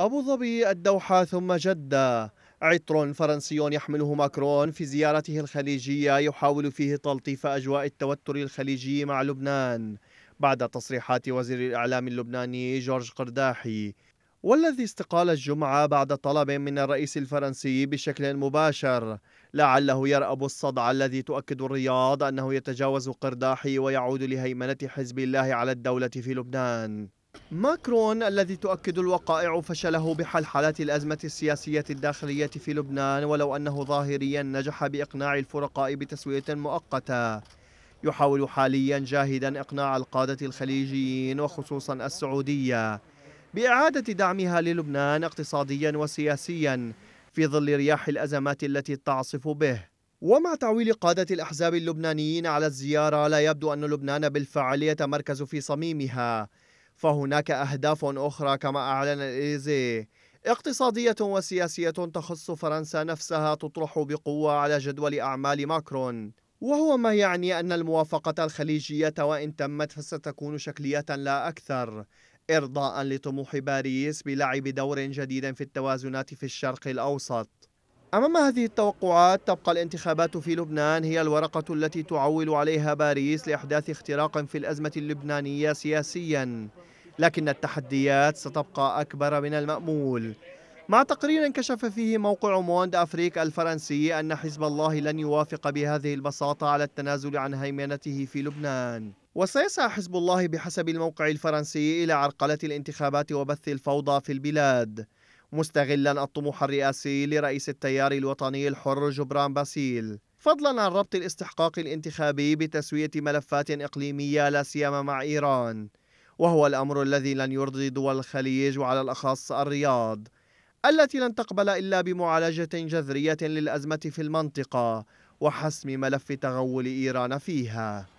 أبو ظبي الدوحة ثم جدة عطر فرنسي يحمله ماكرون في زيارته الخليجية يحاول فيه تلطيف أجواء التوتر الخليجي مع لبنان بعد تصريحات وزير الإعلام اللبناني جورج قرداحي والذي استقال الجمعة بعد طلب من الرئيس الفرنسي بشكل مباشر لعله يرأب الصدع الذي تؤكد الرياض أنه يتجاوز قرداحي ويعود لهيمنة حزب الله على الدولة في لبنان ماكرون الذي تؤكد الوقائع فشله بحلحلة الأزمة السياسية الداخلية في لبنان ولو أنه ظاهريا نجح بإقناع الفرقاء بتسوية مؤقتة يحاول حاليا جاهدا إقناع القادة الخليجيين وخصوصا السعودية بإعادة دعمها للبنان اقتصاديا وسياسيا في ظل رياح الأزمات التي تعصف به ومع تعويل قادة الأحزاب اللبنانيين على الزيارة لا يبدو أن لبنان بالفعل يتمركز في صميمها فهناك أهداف أخرى كما أعلن الإليزي اقتصادية وسياسية تخص فرنسا نفسها تطرح بقوة على جدول أعمال ماكرون وهو ما يعني أن الموافقة الخليجية وإن تمت فستكون شكلية لا أكثر إرضاء لطموح باريس بلعب دور جديد في التوازنات في الشرق الأوسط أمام هذه التوقعات تبقى الانتخابات في لبنان هي الورقة التي تعول عليها باريس لإحداث اختراق في الأزمة اللبنانية سياسيا لكن التحديات ستبقى أكبر من المأمول مع تقرير كشف فيه موقع موند أفريك الفرنسي أن حزب الله لن يوافق بهذه البساطة على التنازل عن هيمنته في لبنان وسيسعى حزب الله بحسب الموقع الفرنسي إلى عرقلة الانتخابات وبث الفوضى في البلاد مستغلا الطموح الرئاسي لرئيس التيار الوطني الحر جبران باسيل فضلا عن ربط الاستحقاق الانتخابي بتسوية ملفات إقليمية لا سيما مع إيران وهو الأمر الذي لن يرضي دول الخليج وعلى الأخص الرياض التي لن تقبل إلا بمعالجة جذرية للأزمة في المنطقة وحسم ملف تغول إيران فيها